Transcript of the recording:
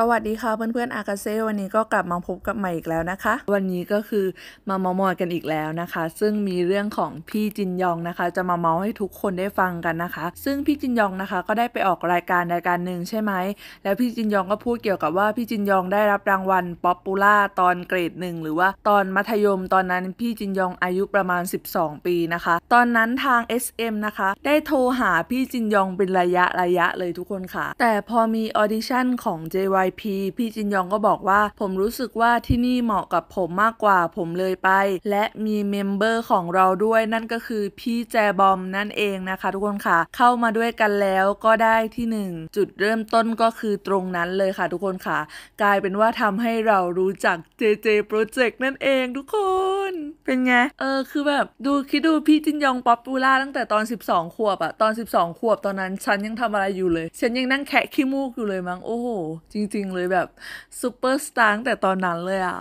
สวัสดีค่ะเพื่อนๆอากาเซ่วันนี้ก็กลับมาพบกับใหม่อีกแล้วนะคะ วันนี้ก็คือมาเมามอยกันอีกแล้วนะคะ ซึ่งมีเรื่องของพี่จินยองนะคะ จะมาเมาให้ทุกคนได้ฟังกันนะคะ ซึ่งพี่จินยองนะคะก็ได้ไปออกรายการรายการหนึ่งใช่ไหมแล้วพี่จินยองก็พูดเกี่ยวกับว่าพี่จินยองได้รับรางวัลป๊อปปูล่าตอนเกรดหนึ่งหรือว่าตอนมัธยมตอนนั้นพี่จินยองอายุประมาณ 12 ปีนะคะ ตอนนั้นทาง SM นะคะ ได้โทรหาพี่จินยองเป็นระยะระยะเลยทุกคนค่ะ แต่พอมีออดิชั่นของ JY YP พี่จินยองก็บอกว่า ผมรู้สึกว่าที่นี่เหมาะกับผมมากกว่า ผมเลยไป และมีเมมเบอร์ของเราด้วยนั่นก็คือพี่แจบอมนั่นเองนะคะ ทุกคนค่ะ เข้ามาด้วยกันแล้วก็ได้ที่ 1 จุดเริ่มต้นก็คือตรงนั้นเลยค่ะ ทุกคนค่ะ กลายเป็นว่าทำให้เรารู้จัก JJ Project นั่นเองทุกคน เป็นไงเออคือแบบดูคิดดูพี่จินยองป๊อปปูล่าตั้งแต่ตอน 12 ขวบอะตอน 12 ขวบตอนนั้นฉันยังทำอะไรอยู่เลยฉันยังนั่งแคะขี้มูกอยู่เลยมั้งโอ้โหจริงริงๆเลยแบบซูเปอร์สตาร์แต่ตอนนั้นเลยอะ